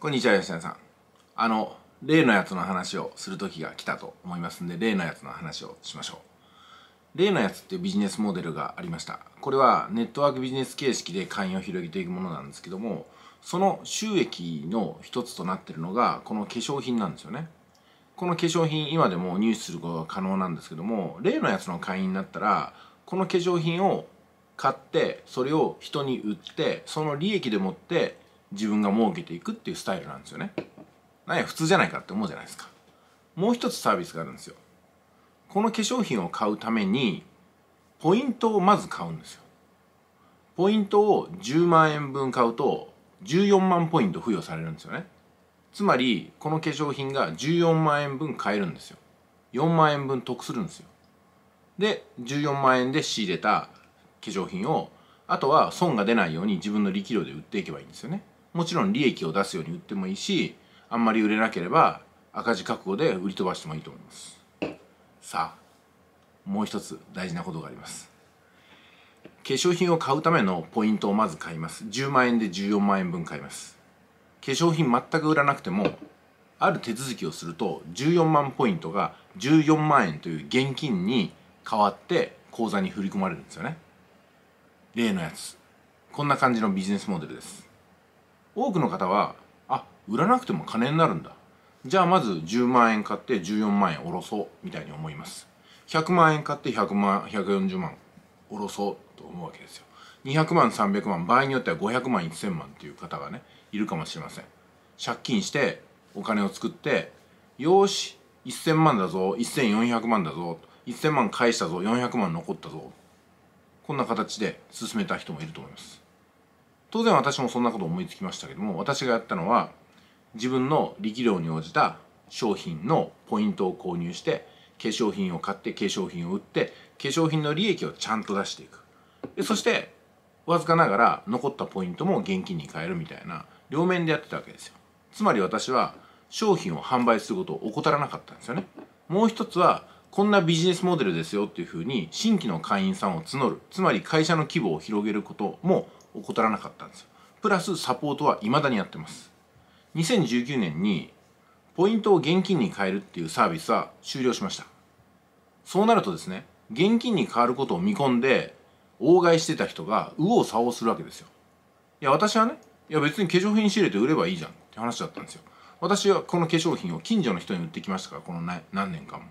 こんにちは、吉田さん。あの、例のやつの話をする時が来たと思いますんで、例のやつの話をしましょう。例のやつっていうビジネスモデルがありました。これはネットワークビジネス形式で会員を広げていくものなんですけども、その収益の一つとなってるのが、この化粧品なんですよね。この化粧品、今でも入手することが可能なんですけども、例のやつの会員になったら、この化粧品を買って、それを人に売って、その利益でもって、自分が儲けていくっていうスタイルなんですよね。なや普通じゃないかって思うじゃないですか。もう一つサービスがあるんですよ。この化粧品を買うためにポイントをまず買うんですよ。ポイントを10万円分買うと14万ポイント付与されるんですよね。つまりこの化粧品が14万円分買えるんですよ。4万円分得するんですよ。で14万円で仕入れた化粧品をあとは損が出ないように自分の力量で売っていけばいいんですよね。もちろん利益を出すように売ってもいいしあんまり売れなければ赤字覚悟で売り飛ばしてもいいと思いますさあもう一つ大事なことがあります化粧品を買うためのポイントをまず買います10万円で14万円分買います化粧品全く売らなくてもある手続きをすると14万ポイントが14万円という現金に変わって口座に振り込まれるんですよね例のやつこんな感じのビジネスモデルです多くの方はあ売らなくても金になるんだじゃあまず10万円買って14万円下ろそうみたいに思います100万円買って100万140万下ろそうと思うわけですよ200万300万場合によっては500万1000万っていう方がねいるかもしれません借金してお金を作ってよし1000万だぞ1400万だぞ1000万返したぞ400万残ったぞこんな形で進めた人もいると思います当然私もそんなこと思いつきましたけども私がやったのは自分の力量に応じた商品のポイントを購入して化粧品を買って化粧品を売って化粧品の利益をちゃんと出していくでそしてわずかながら残ったポイントも現金に変えるみたいな両面でやってたわけですよつまり私は商品を販売することを怠らなかったんですよねもう一つはこんなビジネスモデルですよっていうふうに新規の会員さんを募るつまり会社の規模を広げることも怠らなかったんですよプラスサポートはいまだにやってます2019年にポイントを現金に変えるっていうサービスは終了しましたそうなるとですね現金に変わることを見込んで大買いしてた人が右往左往するわけですよいや私はねいや別に化粧品仕入れて売ればいいじゃんって話だったんですよ私はこの化粧品を近所の人に売ってきましたからこの何年間も、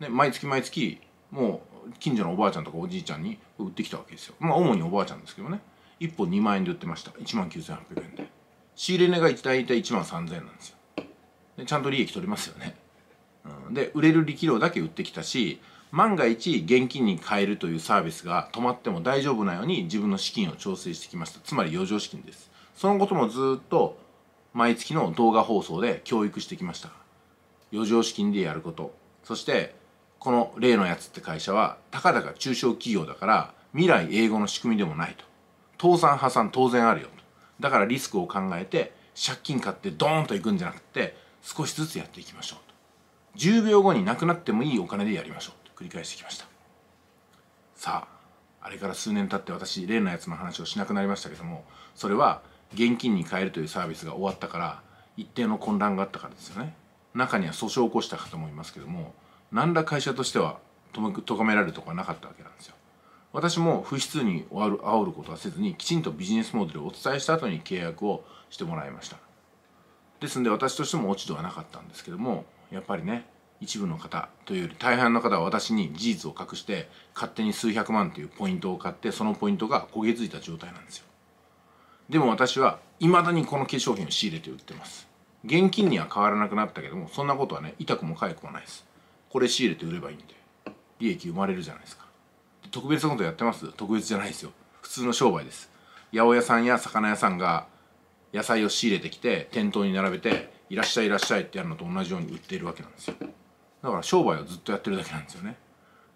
ね、毎月毎月もう近所のおばあちゃんとかおじいちゃんに売ってきたわけですよまあ主におばあちゃんですけどね1本2万円で売ってました1万9800円で仕入れ値が大体1万3000円なんですよでちゃんと利益取れますよね、うん、で売れる力量だけ売ってきたし万が一現金に変えるというサービスが止まっても大丈夫なように自分の資金を調整してきましたつまり余剰資金ですそのこともずっと毎月の動画放送で教育してきました余剰資金でやることそしてこの例のやつって会社はたかだか中小企業だから未来英語の仕組みでもないと倒産破産当然あるよだからリスクを考えて借金買ってドーンといくんじゃなくて少しずつやっていきましょうと10秒後になくなってもいいお金でやりましょうと繰り返してきましたさああれから数年経って私例のやつの話をしなくなりましたけどもそれは現金に変えるというサービスが終わったから一定の混乱があったからですよね中には訴訟を起こした方もいますけども何ら会社としてはとがめられるとこはなかったわけなんですよ私も不必に煽ることはせずにきちんとビジネスモデルをお伝えした後に契約をしてもらいましたですので私としても落ち度はなかったんですけどもやっぱりね一部の方というより大半の方は私に事実を隠して勝手に数百万というポイントを買ってそのポイントが焦げ付いた状態なんですよでも私はいまだにこの化粧品を仕入れて売ってます現金には変わらなくなったけどもそんなことはね痛くも痒くもないですこれ仕入れて売ればいいんで利益生まれるじゃないですか特別なことやってます特別じゃないですよ普通の商売です八百屋さんや魚屋さんが野菜を仕入れてきて店頭に並べて「いらっしゃいいらっしゃい」ってやるのと同じように売っているわけなんですよだから商売をずっとやってるだけなんですよね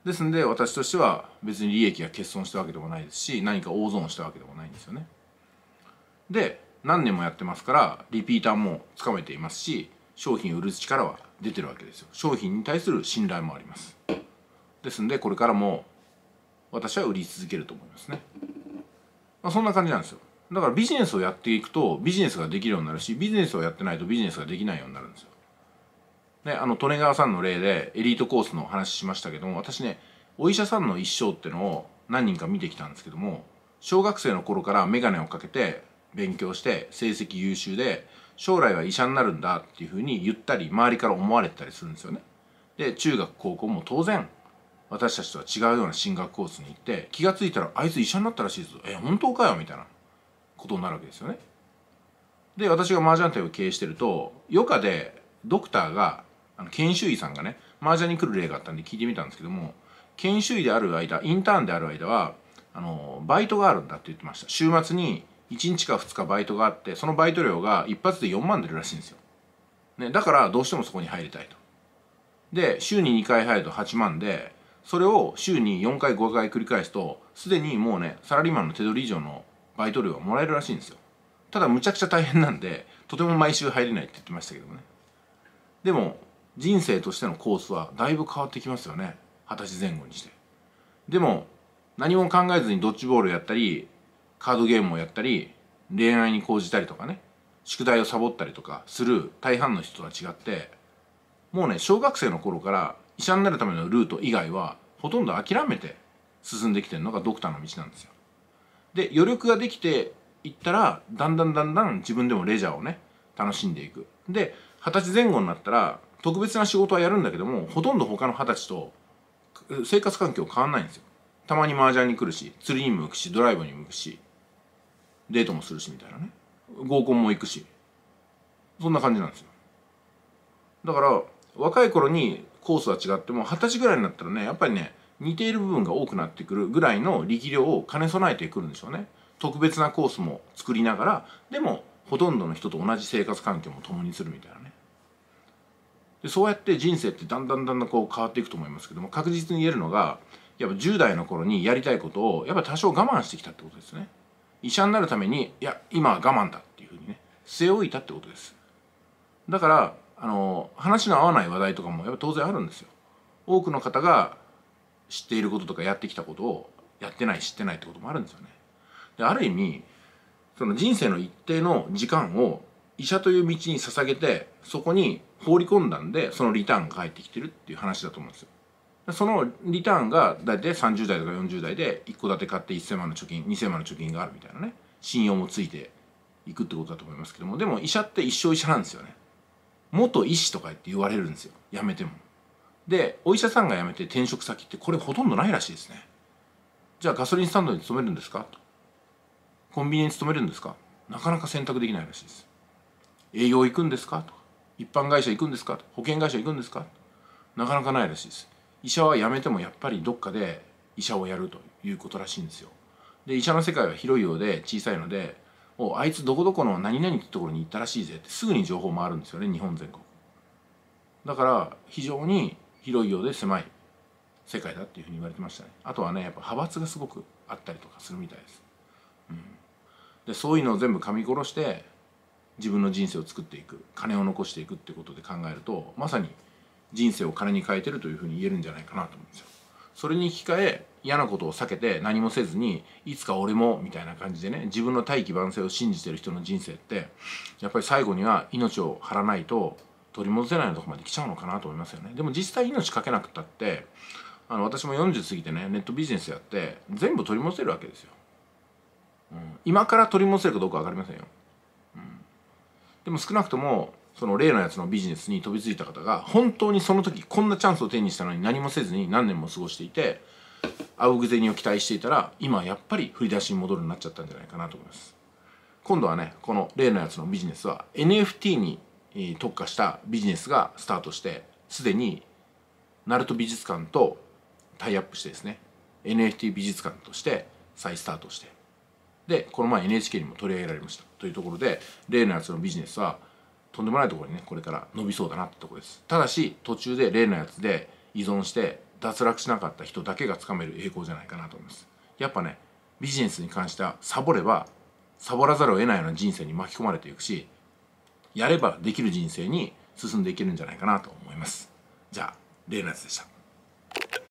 ですんで私としては別に利益が欠損したわけでもないですし何か大損したわけでもないんですよねで何年もやってますからリピーターもつかめていますし商品を売る力は出てるわけですよ商品に対する信頼もありますですんでこれからも私は売り続けると思いますね、まあ、そんな感じなんですよだからビジネスをやっていくとビジネスができるようになるしビジネスをやってないとビジネスができないようになるんですよね、あの利根川さんの例でエリートコースの話しましたけども私ねお医者さんの一生ってのを何人か見てきたんですけども小学生の頃から眼鏡をかけて勉強して成績優秀で将来は医者になるんだっていうふうに言ったり周りから思われたりするんですよね。で中学高校も当然私たちとは違うような進学コースに行って気が付いたらあいつ医者になったらしいぞえ本当かよみたいなことになるわけですよね。で私が麻雀店を経営してると余暇でドクターがあの研修医さんがね麻雀に来る例があったんで聞いてみたんですけども研修医である間インターンである間はあのバイトがあるんだって言ってました週末に1日か2日バイトがあってそのバイト料が一発で4万出るらしいんですよ、ね、だからどうしてもそこに入りたいとで週に2回入ると8万でそれを週に4回5回繰り返すとすでにもうねサラリーマンの手取り以上のバイト料はもらえるらしいんですよただむちゃくちゃ大変なんでとても毎週入れないって言ってましたけどねでも人生としてのコースはだいぶ変わってきますよね二十歳前後にしてでも何も考えずにドッジボールやったりカードゲームをやったり恋愛に講じたりとかね宿題をサボったりとかする大半の人とは違ってもうね小学生の頃から医者になるためのルート以外はほとんど諦めて進んできてるのがドクターの道なんですよ。で余力ができていったらだんだんだんだん自分でもレジャーをね楽しんでいく。で二十歳前後になったら特別な仕事はやるんだけどもほとんど他の二十歳と生活環境変わんないんですよ。たまに麻雀に来るし釣りにも行くしドライブにも行くしデートもするしみたいなね合コンも行くしそんな感じなんですよ。だから若い頃にコースは違っても二十歳ぐらいになったらねやっぱりね似ている部分が多くなってくるぐらいの力量を兼ね備えてくるんでしょうね特別なコースも作りながらでもほとんどの人と同じ生活環境も共にするみたいなねでそうやって人生ってだんだんだんだんこう変わっていくと思いますけども確実に言えるのがやっぱ10代の頃にやりたいことをやっぱ多少我慢してきたってことですね医者になるためにいや今は我慢だっていうふうにね据え置いたってことですだからあの話の合わない話題とかもやっぱ当然あるんですよ。多くの方が知っていることとかやってきたことをやってない知ってないってこともあるんですよね。である意味その人生の一定の時間を医者という道に捧げてそこに放り込んだんでそのリターンが返ってきてるっていう話だと思うんですよ。そのリターンが大体30代とか40代で一戸建て買って1000万の貯金2000万の貯金があるみたいなね信用もついていくってことだと思いますけどもでも医者って一生医者なんですよね。元医師とか言って言われるんですよ辞めてもでお医者さんが辞めて転職先ってこれほとんどないらしいですねじゃあガソリンスタンドに勤めるんですかコンビニに勤めるんですかなかなか選択できないらしいです営業行くんですかか一般会社行くんですか保険会社行くんですかなかなかないらしいです医者は辞めてもやっぱりどっかで医者をやるということらしいんですよで医者の世界は広いようで小さいのでおあいつどこどこの何々ってところに行ったらしいぜってすぐに情報回るんですよね日本全国だから非常に広いようで狭い世界だっていうふうに言われてましたねあとはねやっぱ派閥がすごくあったりとかするみたいです、うん、でそういうのを全部噛み殺して自分の人生を作っていく金を残していくってことで考えるとまさに人生を金に変えてるというふうに言えるんじゃないかなと思うんですよそれに引き換え嫌なことを避けて何もせずにいつか俺もみたいな感じでね自分の大器晩成を信じてる人の人生ってやっぱり最後には命を張らないと取り戻せないとこまで来ちゃうのかなと思いますよねでも実際命かけなくたってあの私も40過ぎてねネットビジネスやって全部取り戻せるわけですよ、うん、今から取り戻せるかどうか分かりませんよ、うん、でも少なくともその例のやつのビジネスに飛びついた方が本当にその時こんなチャンスを手にしたのに何もせずに何年も過ごしていて青ぐゼニを期待していたら今やっぱり振り出しに戻るようになっちゃったんじゃないかなと思います今度はねこの例のやつのビジネスは NFT に特化したビジネスがスタートしてすでに鳴門美術館とタイアップしてですね NFT 美術館として再スタートしてでこの前 NHK にも取り上げられましたというところで例のやつのビジネスはとんでもないところにねこれから伸びそうだなってとこですただし途中で例のやつで依存して脱落しなかった人だけがつかめる栄光じゃないかなと思いますやっぱねビジネスに関してはサボればサボらざるを得ないような人生に巻き込まれていくしやればできる人生に進んでいけるんじゃないかなと思いますじゃあ例のやつでした